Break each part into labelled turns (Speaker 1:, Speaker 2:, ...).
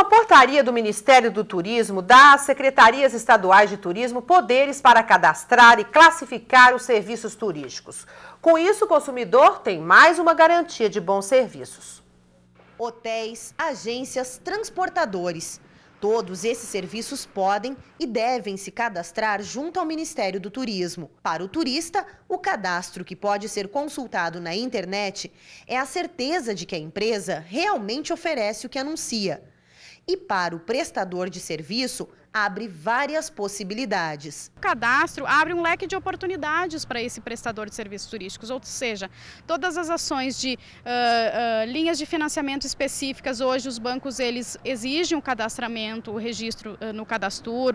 Speaker 1: uma portaria do Ministério do Turismo dá às secretarias estaduais de turismo poderes para cadastrar e classificar os serviços turísticos. Com isso, o consumidor tem mais uma garantia de bons serviços.
Speaker 2: Hotéis, agências, transportadores. Todos esses serviços podem e devem se cadastrar junto ao Ministério do Turismo. Para o turista, o cadastro que pode ser consultado na internet é a certeza de que a empresa realmente oferece o que anuncia e para o prestador de serviço abre várias possibilidades.
Speaker 3: O cadastro abre um leque de oportunidades para esse prestador de serviços turísticos, ou seja, todas as ações de uh, uh, linhas de financiamento específicas, hoje os bancos eles exigem o cadastramento, o registro uh, no cadastro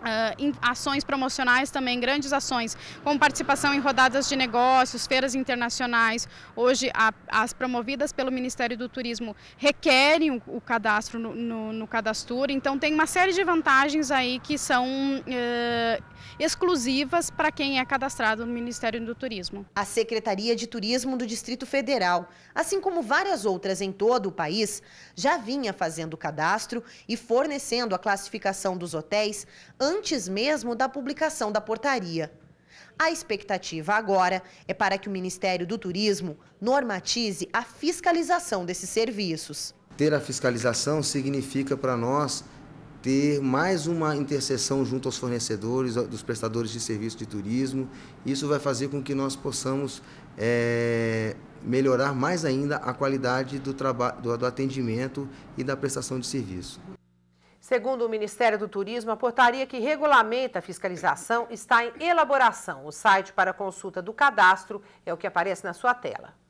Speaker 3: Uh, ações promocionais também, grandes ações, como participação em rodadas de negócios, feiras internacionais. Hoje, a, as promovidas pelo Ministério do Turismo requerem o, o cadastro no, no, no cadastro, então tem uma série de vantagens aí que são uh, exclusivas para quem é cadastrado no Ministério do Turismo. A Secretaria de
Speaker 2: Turismo do Distrito Federal, assim como várias outras em todo o país, já vinha fazendo o cadastro e fornecendo a classificação dos hotéis antes mesmo da publicação da portaria. A expectativa agora é para que o Ministério do Turismo normatize a fiscalização desses serviços.
Speaker 4: Ter a fiscalização significa para nós ter mais uma interseção junto aos fornecedores, dos prestadores de serviço de turismo. Isso vai fazer com que nós possamos é, melhorar mais ainda a qualidade do, do, do atendimento e da prestação de serviço.
Speaker 1: Segundo o Ministério do Turismo, a portaria que regulamenta a fiscalização está em elaboração. O site para consulta do cadastro é o que aparece na sua tela.